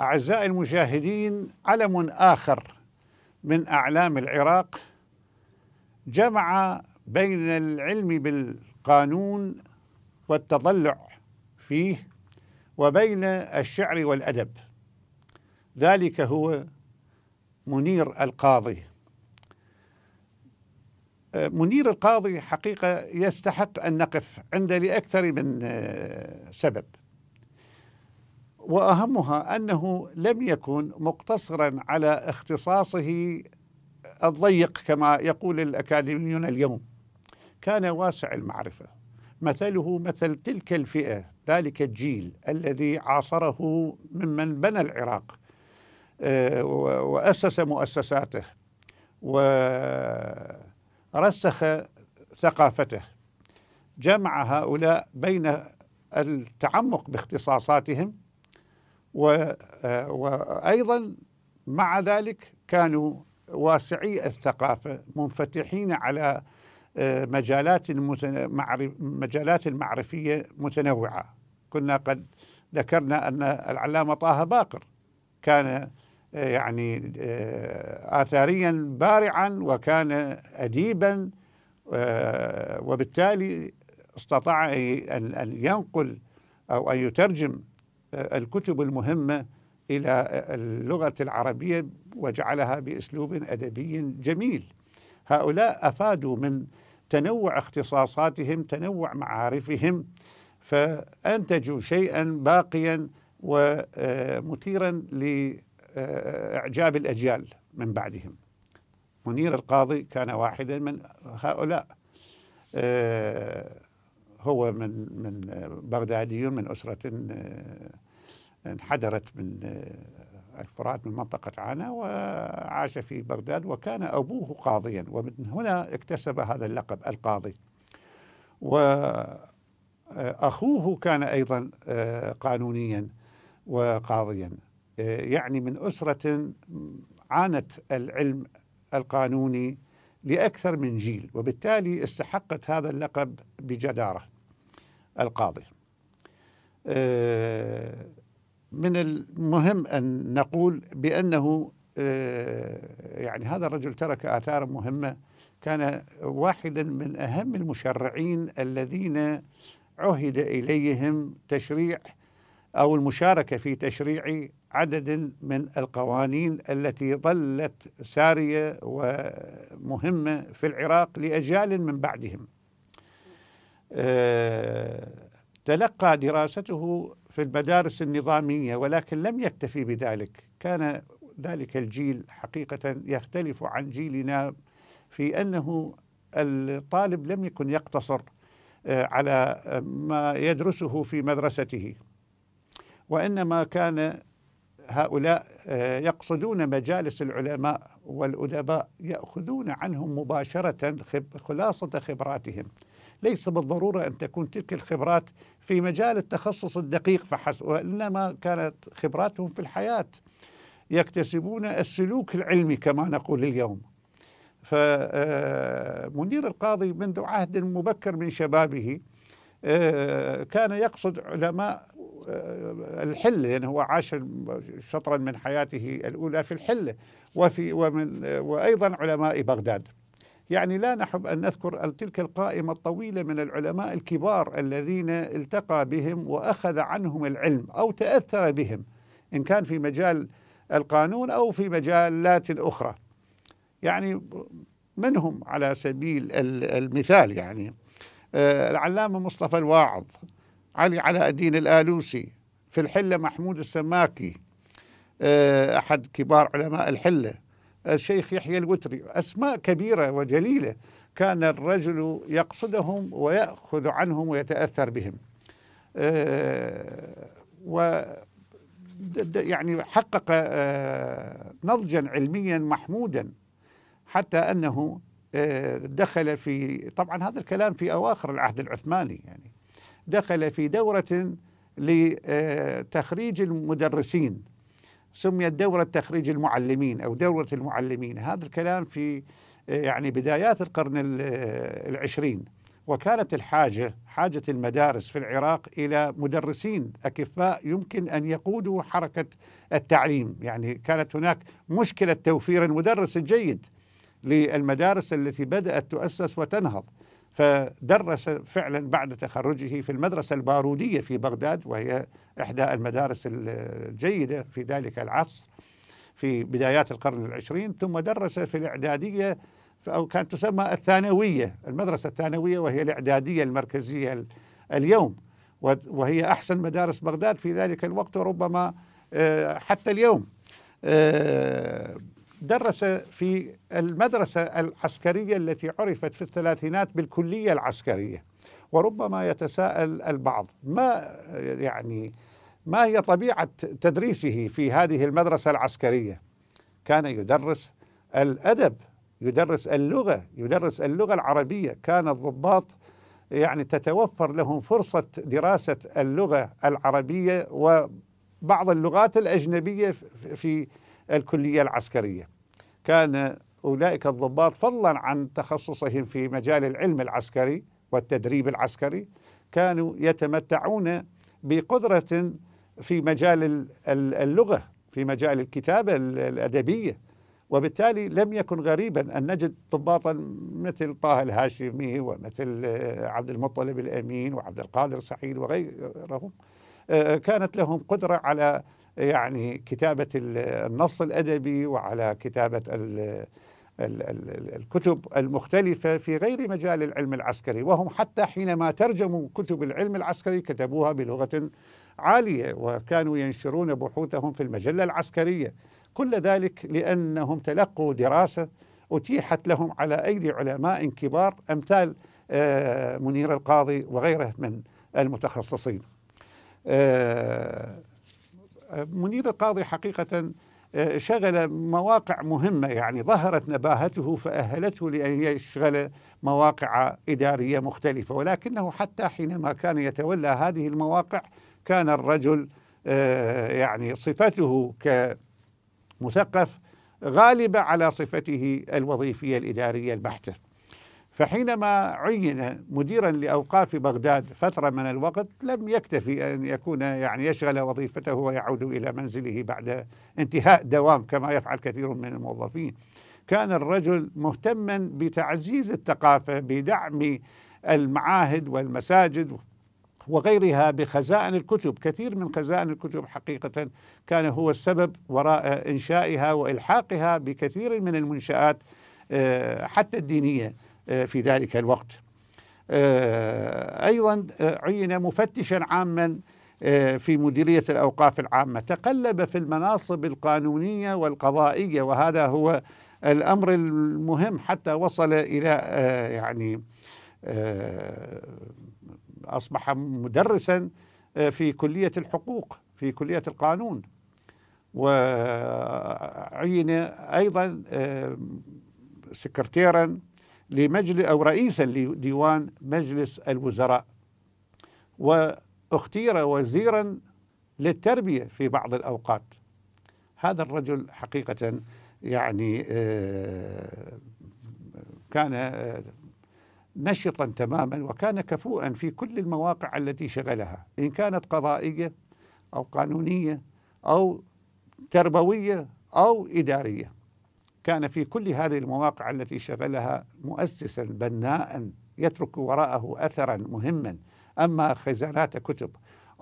أعزائي المشاهدين علم آخر من أعلام العراق جمع بين العلم بالقانون والتضلع فيه وبين الشعر والأدب ذلك هو منير القاضي آه، منير القاضي حقيقة يستحق أن نقف عنده لأكثر من آه، سبب واهمها انه لم يكن مقتصرا على اختصاصه الضيق كما يقول الاكاديميون اليوم كان واسع المعرفه مثله مثل تلك الفئه ذلك الجيل الذي عاصره ممن بنى العراق آه، واسس مؤسساته ورسخ ثقافته جمع هؤلاء بين التعمق باختصاصاتهم آه، وأيضا مع ذلك كانوا واسعي الثقافة منفتحين على آه، مجالات مجالات المعرفية متنوعة كنا قد ذكرنا أن العلامة طه باقر كان آه، يعني آثاريا بارعا وكان أديبا وبالتالي استطاع أن ينقل أو أن يترجم الكتب المهمة إلى اللغة العربية وجعلها بأسلوب أدبي جميل هؤلاء أفادوا من تنوع اختصاصاتهم تنوع معارفهم فأنتجوا شيئا باقيا ومثيرا لإعجاب الأجيال من بعدهم منير القاضي كان واحدا من هؤلاء هو من من بغدادي من أسرة آه، انحدرت من آه، الفرات من منطقة عانا وعاش في بغداد وكان أبوه قاضيا ومن هنا اكتسب هذا اللقب القاضي وأخوه آه، كان أيضا قانونيا وقاضيا يعني من أسرة عانت العلم القانوني لأكثر من جيل وبالتالي استحقت هذا اللقب بجدارة القاضي آه، من المهم أن نقول بأنه آه، يعني هذا الرجل ترك آثارا مهمة كان واحدا من أهم المشرعين الذين عهد إليهم تشريع أو المشاركة في تشريع عدد من القوانين التي ظلت سارية ومهمة في العراق لأجيال من بعدهم آه، تلقى دراسته في المدارس النظاميه ولكن لم يكتفي بذلك كان ذلك الجيل حقيقه يختلف عن جيلنا في انه الطالب لم يكن يقتصر آه، على ما يدرسه في مدرسته وانما كان هؤلاء آه، يقصدون مجالس العلماء والادباء ياخذون عنهم مباشره خلاصه خبراتهم ليس بالضرورة أن تكون تلك الخبرات في مجال التخصص الدقيق فحسب وإنما كانت خبراتهم في الحياة يكتسبون السلوك العلمي كما نقول اليوم فمنير آه، القاضي منذ عهد مبكر من شبابه آه، كان يقصد علماء آه، الحلة يعني هو عاش شطرا من حياته الأولى في الحلة وفي ومن وأيضا علماء بغداد يعني لا نحب أن نذكر تلك القائمة الطويلة من العلماء الكبار الذين التقى بهم وأخذ عنهم العلم أو تأثر بهم إن كان في مجال القانون أو في مجالات أخرى يعني منهم على سبيل المثال يعني آه، العلامة مصطفى الواعظ علي علاء الدين الآلوسي في الحلة محمود السماكي آه، أحد كبار علماء الحلة الشيخ يحيى الوتري أسماء كبيرة وجليلة كان الرجل يقصدهم ويأخذ عنهم ويتأثر بهم آه، و يعني حقق آه، نضجا علميا محمودا حتى أنه آه، دخل في طبعا هذا الكلام في أواخر العهد العثماني يعني دخل في دورة لتخريج المدرسين سميت دورة تخريج المعلمين أو دورة المعلمين هذا الكلام في آه، يعني بدايات القرن آه، العشرين وكانت الحاجة حاجة المدارس في العراق إلى مدرسين أكفاء يمكن أن يقودوا حركة التعليم يعني كانت هناك مشكلة توفير المدرس الجيد للمدارس التي بدأت تؤسس وتنهض فدرس فعلا بعد تخرجه في المدرسة البارودية في بغداد وهي إحدى المدارس الجيدة في ذلك العصر في بدايات القرن العشرين ثم درس في الإعدادية أو كانت تسمى الثانوية المدرسة الثانوية وهي الإعدادية المركزية اليوم وهي أحسن مدارس بغداد في ذلك الوقت وربما آه، حتى اليوم آه، درس في المدرسة العسكرية التي عرفت في الثلاثينات بالكلية العسكرية وربما يتساءل البعض ما يعني ما هي طبيعة تدريسه في هذه المدرسة العسكرية كان يدرس الأدب يدرس اللغة يدرس اللغة العربية كان الضباط يعني تتوفر لهم فرصة دراسة اللغة العربية وبعض اللغات الأجنبية في الكلية العسكرية كان أولئك الضباط فضلا عن تخصصهم في مجال العلم العسكري والتدريب العسكري كانوا يتمتعون بقدرة في مجال اللغة في مجال الكتابة الأدبية وبالتالي لم يكن غريبا أن نجد ضباطا مثل طه الهاشمي ومثل آه، عبد المطلب الأمين وعبد القادر سعيد وغيرهم آه، كانت لهم قدرة على يعني كتابة النص الأدبي وعلى كتابة الكتب المختلفة في غير مجال العلم العسكري وهم حتى حينما ترجموا كتب العلم العسكري كتبوها بلغة عالية وكانوا ينشرون بحوثهم في المجلة العسكرية كل ذلك لأنهم تلقوا دراسة أتيحت لهم على أيدي علماء كبار أمثال آه، منير القاضي وغيره من المتخصصين آه، منير القاضي حقيقة آه، شغل مواقع مهمة يعني ظهرت نباهته فأهلته لأن يشغل مواقع إدارية مختلفة ولكنه حتى حينما كان يتولى هذه المواقع كان الرجل آه، يعني صفته كمثقف غالبة على صفته الوظيفية الإدارية البحتة فحينما عين مديرا لأوقاف بغداد فترة من الوقت لم يكتفي أن يكون يعني يشغل وظيفته ويعود إلى منزله بعد انتهاء دوام كما يفعل كثير من الموظفين كان الرجل مهتما بتعزيز الثقافة بدعم المعاهد والمساجد وغيرها بخزائن الكتب كثير من خزائن الكتب حقيقة كان هو السبب وراء إنشائها وإلحاقها بكثير من المنشآت آه، حتى الدينية آه، في ذلك الوقت آه، أيضا آه، عين مفتشا عاما في مديرية الأوقاف العامة تقلب في المناصب القانونية والقضائية وهذا هو الأمر المهم حتى وصل إلى يعني أصبح مدرسا في كلية الحقوق في كلية القانون وعين أيضا سكرتيرا لمجلس أو رئيسا لديوان مجلس الوزراء واختير وزيرا للتربية في بعض الأوقات هذا الرجل حقيقة يعني آه، كان آه، نشطا تماما وكان كفوءا في كل المواقع التي شغلها إن كانت قضائية أو قانونية أو تربوية أو إدارية كان في كل هذه المواقع التي شغلها مؤسسا بناء يترك وراءه اثرا مهما اما خزانات كتب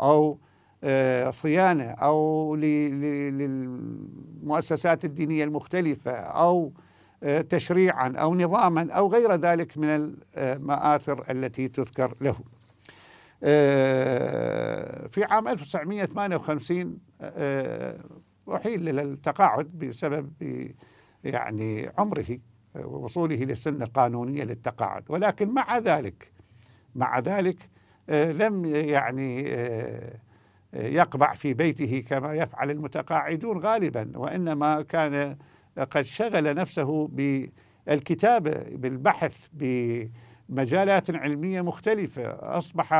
او آه، صيانه او للمؤسسات الدينيه المختلفه او آه، تشريعا او نظاما او غير ذلك من المآثر آه، التي تذكر له. في عام 1958 أحيل للتقاعد بسبب يعني عمره ووصوله آه، للسن القانونية للتقاعد ولكن مع ذلك مع ذلك آه، لم يعني آه، يقبع في بيته كما يفعل المتقاعدون غالبا وإنما كان قد شغل نفسه بالكتابة بالبحث بمجالات علمية مختلفة أصبح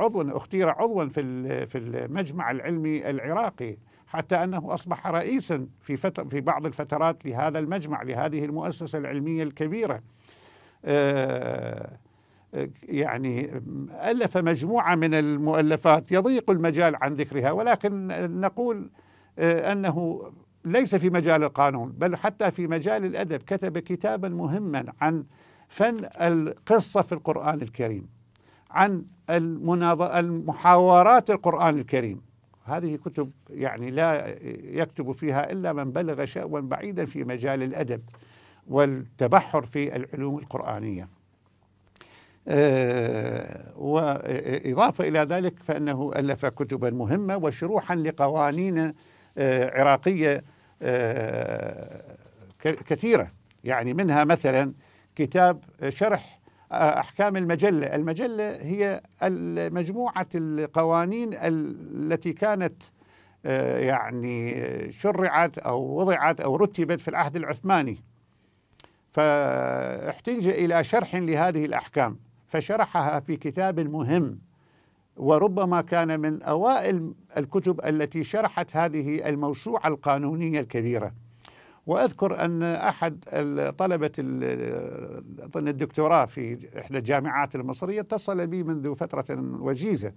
عضوا اختير عضوا في في المجمع العلمي العراقي حتى انه اصبح رئيسا في فتر في بعض الفترات لهذا المجمع لهذه المؤسسه العلميه الكبيره. آه، آه، يعني الف مجموعه من المؤلفات يضيق المجال عن ذكرها ولكن نقول آه، انه ليس في مجال القانون بل حتى في مجال الادب كتب كتابا مهما عن فن القصه في القران الكريم عن المحاورات القران الكريم هذه كتب يعني لا يكتب فيها إلا من بلغ شأوا بعيدا في مجال الأدب والتبحر في العلوم القرآنية آه، وإضافة إلى ذلك فأنه ألف كتبا مهمة وشروحا لقوانين آه، عراقية آه، كثيرة يعني منها مثلا كتاب شرح أحكام المجلة المجلة هي مجموعة القوانين التي كانت آه، يعني شرعت أو وضعت أو رتبت في العهد العثماني فاحتج إلى شرح لهذه الأحكام فشرحها في كتاب مهم وربما كان من أوائل الكتب التي شرحت هذه الموسوعة القانونية الكبيرة واذكر ان احد طلبه اظن الدكتوراه في احدى الجامعات المصريه اتصل بي منذ فتره وجيزه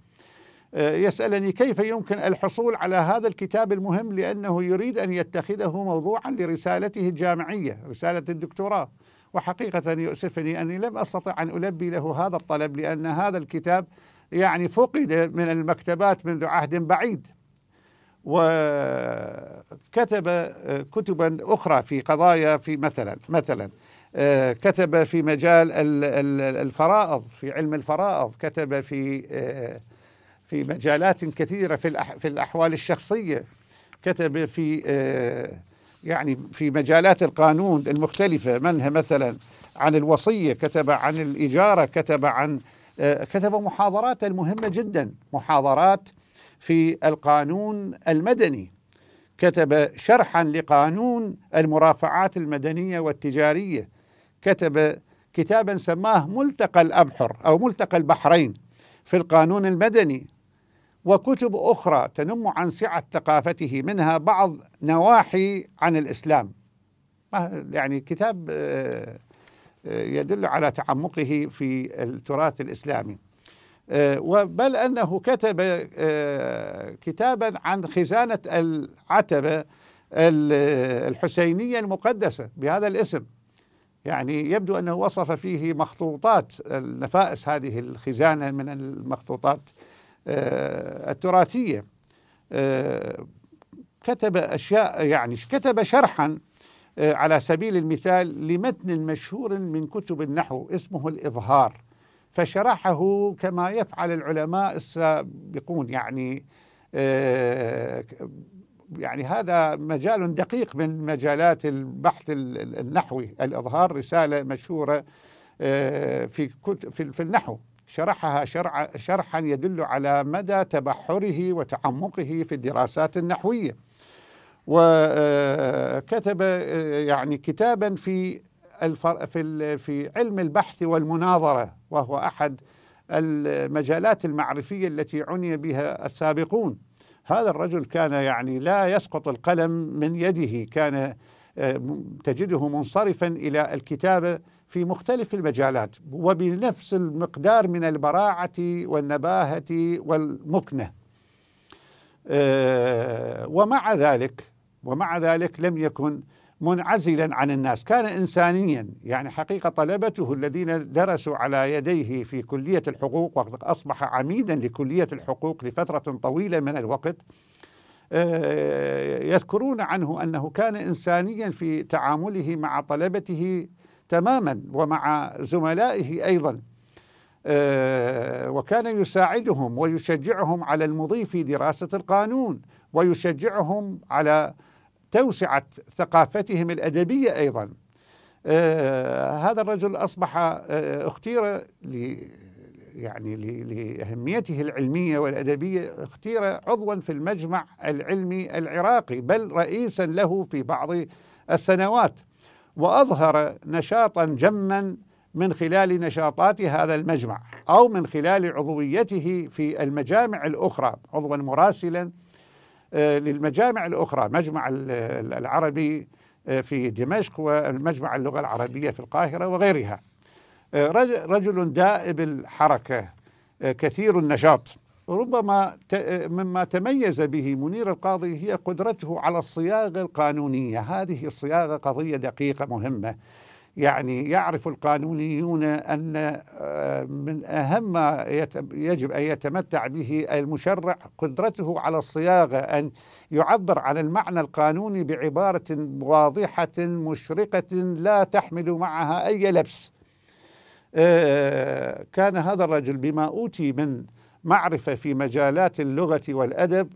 آه، يسالني كيف يمكن الحصول على هذا الكتاب المهم لانه يريد ان يتخذه موضوعا لرسالته الجامعيه رساله الدكتوراه وحقيقه يؤسفني اني لم استطع ان البي له هذا الطلب لان هذا الكتاب يعني فقد من المكتبات منذ عهد بعيد وكتب كتبا أخرى في قضايا في مثلا مثلا كتب في مجال الفرائض في علم الفرائض كتب في في مجالات كثيرة في في الأحوال الشخصية كتب في يعني في مجالات القانون المختلفة منها مثلا عن الوصية كتب عن الإجارة كتب عن كتب محاضرات المهمة جدا محاضرات في القانون المدني كتب شرحا لقانون المرافعات المدنيه والتجاريه كتب كتابا سماه ملتقى الابحر او ملتقى البحرين في القانون المدني وكتب اخرى تنم عن سعه ثقافته منها بعض نواحي عن الاسلام يعني كتاب آه، آه، يدل على تعمقه في التراث الاسلامي آه، بل أنه كتب آه، كتابا عن خزانة العتبة الحسينية المقدسة بهذا الاسم يعني يبدو أنه وصف فيه مخطوطات النفائس هذه الخزانة من المخطوطات آه، التراثية كتب أشياء يعني كتب شرحا على سبيل المثال لمتن مشهور من كتب النحو اسمه الإظهار فشرحه كما يفعل العلماء السابقون يعني آه، يعني هذا مجال دقيق من مجالات البحث النحوي الإظهار رسالة مشهورة آه، في في النحو شرحها شرحا يدل على مدى تبحره وتعمقه في الدراسات النحوية وكتب آه، يعني كتابا في في علم البحث والمناظرة وهو احد المجالات المعرفيه التي عني بها السابقون هذا الرجل كان يعني لا يسقط القلم من يده كان آه، تجده منصرفا الى الكتابه في مختلف المجالات وبنفس المقدار من البراعه والنباهه والمكنه آه، ومع ذلك ومع ذلك لم يكن منعزلا عن الناس كان إنسانيا يعني حقيقة طلبته الذين درسوا على يديه في كلية الحقوق وقد أصبح عميدا لكلية الحقوق لفترة طويلة من الوقت آه، يذكرون عنه أنه كان إنسانيا في تعامله مع طلبته تماما ومع زملائه أيضا آه، وكان يساعدهم ويشجعهم على المضي في دراسة القانون ويشجعهم على توسعت ثقافتهم الأدبية أيضا آه، هذا الرجل أصبح آه، اختير يعني لأهميته العلمية والأدبية اختير عضوا في المجمع العلمي العراقي بل رئيسا له في بعض السنوات وأظهر نشاطا جما من خلال نشاطات هذا المجمع أو من خلال عضويته في المجامع الأخرى عضوا مراسلا آه، للمجامع الأخرى مجمع العربي آه، في دمشق ومجمع اللغة العربية في القاهرة وغيرها آه، رجل دائب الحركة كثير النشاط ربما مما تميز به منير القاضي هي قدرته على الصياغة القانونية هذه الصياغة قضية دقيقة مهمة يعني يعرف القانونيون أن آه، من أهم ما يجب أن يتمتع به المشرع قدرته على الصياغة أن يعبر عن المعنى القانوني بعبارة واضحة مشرقة لا تحمل معها أي لبس آه، كان هذا الرجل بما أوتي من معرفة في مجالات اللغة والأدب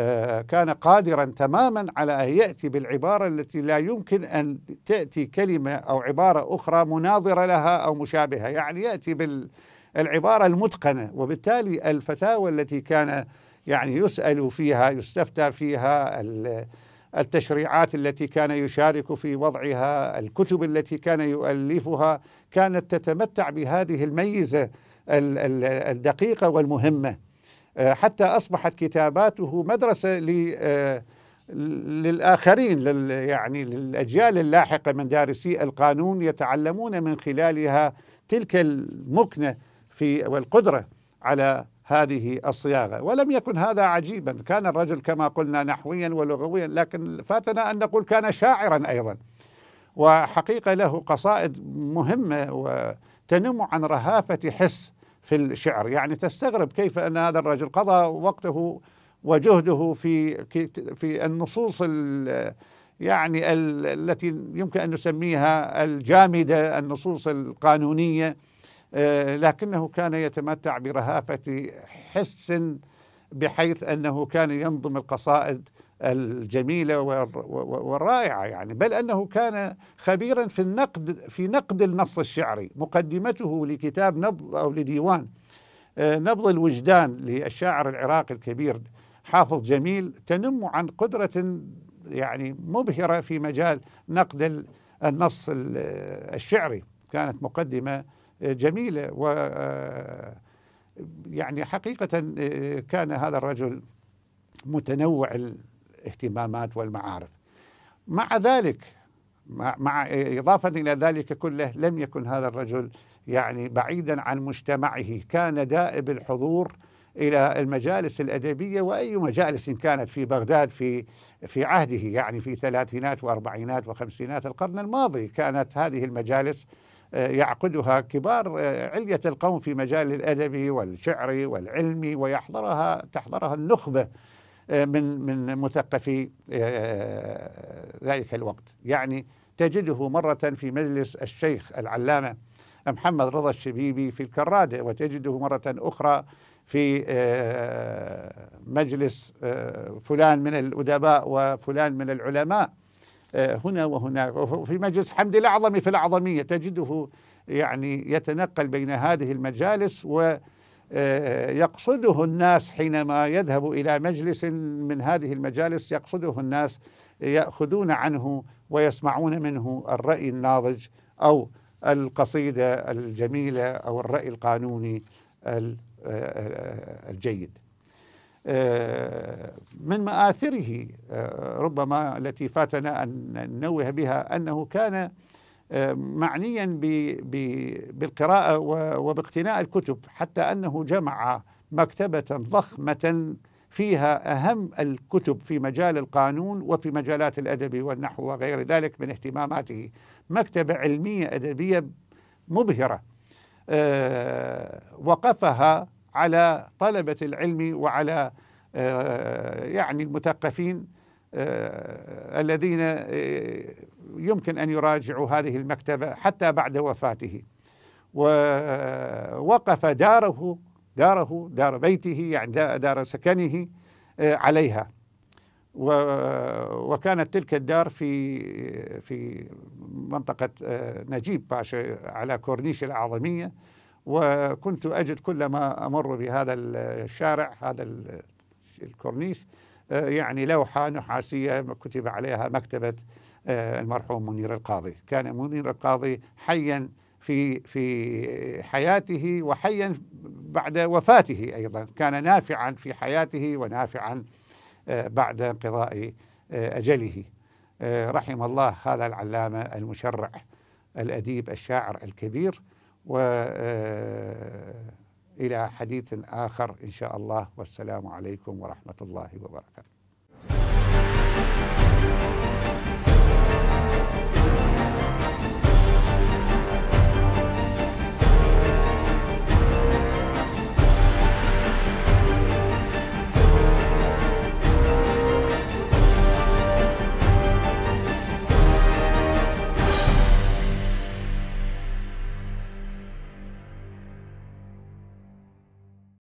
آه، كان قادرا تماما على أن يأتي بالعبارة التي لا يمكن أن تأتي كلمة أو عبارة أخرى مناظرة لها أو مشابهة يعني يأتي بالعبارة المتقنة وبالتالي الفتاوى التي كان يعني يسأل فيها يستفتى فيها التشريعات التي كان يشارك في وضعها الكتب التي كان يؤلفها كانت تتمتع بهذه الميزة الدقيقة والمهمة حتى أصبحت كتاباته مدرسة آه، للآخرين لل يعني للأجيال اللاحقة من دارسي القانون يتعلمون من خلالها تلك المكنة في والقدرة على هذه الصياغة ولم يكن هذا عجيبا كان الرجل كما قلنا نحويا ولغويا لكن فاتنا أن نقول كان شاعرا أيضا وحقيقة له قصائد مهمة وتنم عن رهافة حس في الشعر يعني تستغرب كيف أن هذا الرجل قضى وقته وجهده في في النصوص يعني التي يمكن أن نسميها الجامدة النصوص القانونية آه، لكنه كان يتمتع برهافة حس بحيث أنه كان ينظم القصائد الجميلة والرائعة يعني بل أنه كان خبيرا في النقد في نقد النص الشعري مقدمته لكتاب نبض أو لديوان آه، نبض الوجدان للشاعر العراقي الكبير حافظ جميل تنم عن قدرة يعني مبهرة في مجال نقد النص الشعري كانت مقدمة جميلة و آه، يعني حقيقة آه، كان هذا الرجل متنوع الاهتمامات والمعارف مع ذلك مع إضافة إلى ذلك كله لم يكن هذا الرجل يعني بعيدا عن مجتمعه كان دائب الحضور إلى المجالس الأدبية وأي مجالس كانت في بغداد في في عهده يعني في ثلاثينات وأربعينات وخمسينات القرن الماضي كانت هذه المجالس آه، يعقدها كبار آه، علية القوم في مجال الأدبي والشعري والعلمي ويحضرها تحضرها النخبة آه، من من مثقفي آه، ذلك الوقت يعني تجده مرة في مجلس الشيخ العلامة محمد رضا الشبيبي في الكرادة وتجده مرة أخرى في آه، مجلس فلان من الأدباء وفلان من العلماء هنا وهناك وفي مجلس حمد الأعظم في الأعظمية تجده يعني يتنقل بين هذه المجالس و آه، يقصده الناس حينما يذهب إلى مجلس من هذه المجالس يقصده الناس يأخذون عنه ويسمعون منه الرأي الناضج أو القصيدة الجميلة أو الرأي القانوني آه، الجيد آه، من مآثره ربما التي فاتنا أن ننوه بها أنه كان معنيا بالقراءة وباقتناء الكتب حتى أنه جمع مكتبة ضخمة فيها أهم الكتب في مجال القانون وفي مجالات الأدب والنحو وغير ذلك من اهتماماته مكتبة علمية أدبية مبهرة آه، وقفها على طلبة العلم وعلى آه، يعني المثقفين آه، الذين آه، يمكن أن يراجعوا هذه المكتبة حتى بعد وفاته ووقف آه، داره داره دار بيته يعني دار سكنه عليها وكانت تلك الدار في في منطقة نجيب باشا على كورنيش العظمية وكنت أجد كلما أمر بهذا الشارع هذا الكورنيش آه، يعني لوحة نحاسية كتب عليها مكتبة آه، المرحوم منير القاضي كان منير القاضي حيا في في حياته وحيا بعد وفاته أيضا كان نافعا في حياته ونافعا آه، بعد انقضاء أجله رحم الله هذا العلامة المشرع الأديب الشاعر الكبير و إلى حديث آخر إن شاء الله والسلام عليكم ورحمة الله وبركاته